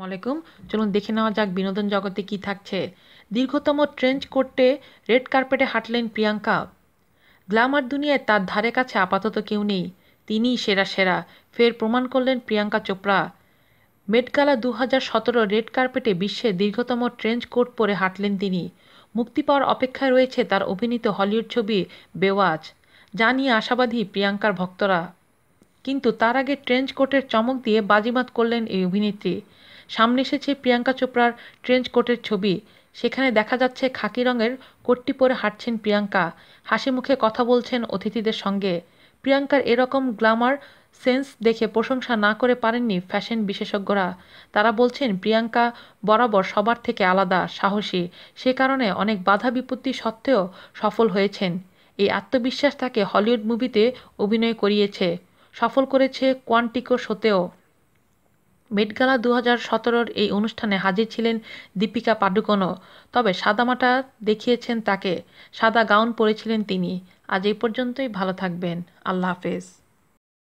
আলাইকুম চলুন দেখে নেওয়া যাক বিনোদন জগতে কি থাকছে দীর্ঘতম ট্রেঞ্চ করতে রেড কার্পেটে হাঁটলেন প্রিয়াঙ্কা গ্ল্যামার দুনিয়ায় তার ধারে কাছে আপাতত কেউ নেই তিনিই সেরা সেরা ফের প্রমাণ করলেন প্রিয়াঙ্কা চোপড়া মেটগালা দু হাজার সতেরো রেড কার্পেটে বিশ্বে দীর্ঘতম ট্রেঞ্চ কোট পরে হাঁটলেন তিনি মুক্তি পাওয়ার অপেক্ষায় রয়েছে তার অভিনীত হলিউড ছবি বেওয়াজ যা নিয়ে আশাবাদী প্রিয়াঙ্কার ভক্তরা কিন্তু তার আগে ট্রেঞ্চ কোটের চমক দিয়ে বাজিমাত করলেন এই অভিনেত্রী সামনে এসেছে প্রিয়াঙ্কা চোপড়ার ট্রেঞ্চ কোটের ছবি সেখানে দেখা যাচ্ছে খাকি রঙের কোটটি পরে হাঁটছেন প্রিয়াঙ্কা হাসি মুখে কথা বলছেন অতিথিদের সঙ্গে প্রিয়াঙ্কার এরকম গ্ল্যামার সেন্স দেখে প্রশংসা না করে পারেননি ফ্যাশন বিশেষজ্ঞরা তারা বলছেন প্রিয়াঙ্কা বরাবর সবার থেকে আলাদা সাহসী সে কারণে অনেক বাধা বিপত্তি সত্ত্বেও সফল হয়েছেন এই আত্মবিশ্বাস তাকে হলিউড মুভিতে অভিনয় করিয়েছে সফল করেছে কোয়ান্টিকো শোতেও মেটগালা দু হাজার সতেরোর এই অনুষ্ঠানে হাজির ছিলেন দীপিকা পাডুকোনও তবে সাদামাটা দেখিয়েছেন তাকে সাদা গাউন পরেছিলেন তিনি আজ এই পর্যন্তই ভালো থাকবেন আল্লাহ হাফেজ